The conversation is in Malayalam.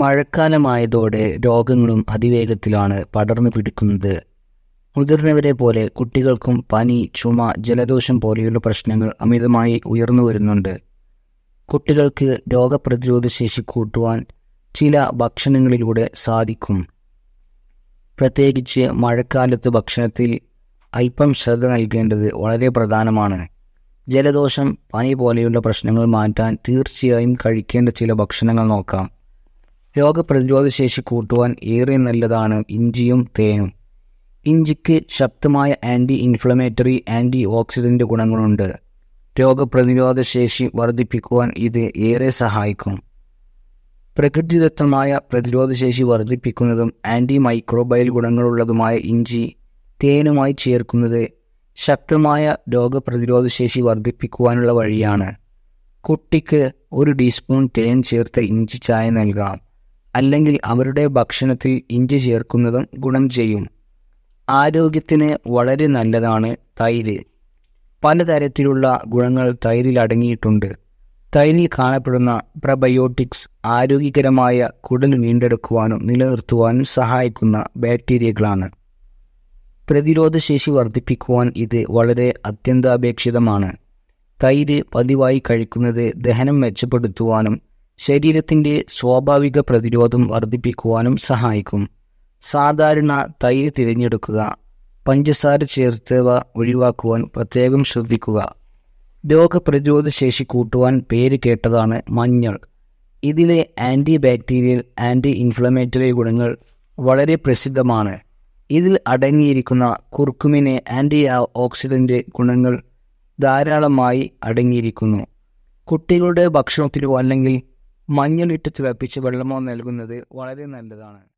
മഴക്കാലമായതോടെ രോഗങ്ങളും അതിവേഗത്തിലാണ് പടർന്നു പിടിക്കുന്നത് മുതിർന്നവരെ പോലെ കുട്ടികൾക്കും പനി ചുമ ജലദോഷം പോലെയുള്ള പ്രശ്നങ്ങൾ അമിതമായി ഉയർന്നു വരുന്നുണ്ട് കുട്ടികൾക്ക് രോഗപ്രതിരോധ ശേഷി കൂട്ടുവാൻ ചില ഭക്ഷണങ്ങളിലൂടെ സാധിക്കും പ്രത്യേകിച്ച് മഴക്കാലത്ത് ഭക്ഷണത്തിൽ അല്പം ശ്രദ്ധ നൽകേണ്ടത് വളരെ പ്രധാനമാണ് ജലദോഷം പനി പോലെയുള്ള പ്രശ്നങ്ങൾ മാറ്റാൻ തീർച്ചയായും കഴിക്കേണ്ട ചില ഭക്ഷണങ്ങൾ നോക്കാം രോഗപ്രതിരോധശേഷി കൂട്ടുവാൻ ഏറെ നല്ലതാണ് ഇഞ്ചിയും തേനും ഇഞ്ചിക്ക് ശക്തമായ ആൻറ്റി ഇൻഫ്ലമേറ്ററി ആൻറ്റി ഓക്സിഡൻ്റ് ഗുണങ്ങളുണ്ട് രോഗപ്രതിരോധ ശേഷി വർദ്ധിപ്പിക്കുവാൻ ഇത് ഏറെ സഹായിക്കും പ്രകൃതിദത്തമായ പ്രതിരോധശേഷി വർദ്ധിപ്പിക്കുന്നതും ആൻറ്റി മൈക്രോബയൽ ഗുണങ്ങളുള്ളതുമായ ഇഞ്ചി തേനുമായി ചേർക്കുന്നത് ശക്തമായ രോഗപ്രതിരോധ ശേഷി വർദ്ധിപ്പിക്കുവാനുള്ള വഴിയാണ് കുട്ടിക്ക് ഒരു ടീസ്പൂൺ തേൻ ചേർത്ത ഇഞ്ചി ചായ നൽകാം അല്ലെങ്കിൽ അവരുടെ ഭക്ഷണത്തിൽ ഇഞ്ചി ചേർക്കുന്നതും ഗുണം ചെയ്യും ആരോഗ്യത്തിന് വളരെ നല്ലതാണ് തൈര് പലതരത്തിലുള്ള ഗുണങ്ങൾ തൈരിൽ അടങ്ങിയിട്ടുണ്ട് തൈരിൽ കാണപ്പെടുന്ന പ്രബയോട്ടിക്സ് ആരോഗ്യകരമായ കുടൽ വീണ്ടെടുക്കുവാനും നിലനിർത്തുവാനും സഹായിക്കുന്ന ബാക്ടീരിയകളാണ് പ്രതിരോധശേഷി വർദ്ധിപ്പിക്കുവാൻ ഇത് വളരെ അത്യന്താപേക്ഷിതമാണ് തൈര് പതിവായി കഴിക്കുന്നത് ദഹനം മെച്ചപ്പെടുത്തുവാനും ശരീരത്തിൻ്റെ സ്വാഭാവിക പ്രതിരോധം വർദ്ധിപ്പിക്കുവാനും സഹായിക്കും സാധാരണ തൈര് തിരഞ്ഞെടുക്കുക പഞ്ചസാര ചേർത്തവ ഒഴിവാക്കുവാൻ പ്രത്യേകം ശ്രദ്ധിക്കുക രോഗപ്രതിരോധ ശേഷി കൂട്ടുവാൻ പേര് കേട്ടതാണ് മഞ്ഞൾ ഇതിലെ ആൻറ്റി ബാക്ടീരിയൽ ആൻറ്റി ഇൻഫ്ലമേറ്ററി ഗുണങ്ങൾ വളരെ പ്രസിദ്ധമാണ് ഇതിൽ അടങ്ങിയിരിക്കുന്ന കുർക്കുമിന് ആൻറ്റി ഓക്സിഡൻ്റ് ഗുണങ്ങൾ ധാരാളമായി അടങ്ങിയിരിക്കുന്നു കുട്ടികളുടെ ഭക്ഷണത്തിലോ അല്ലെങ്കിൽ മഞ്ഞളിട്ട് തിളപ്പിച്ച് വെള്ളമോ നൽകുന്നത് വളരെ നല്ലതാണ്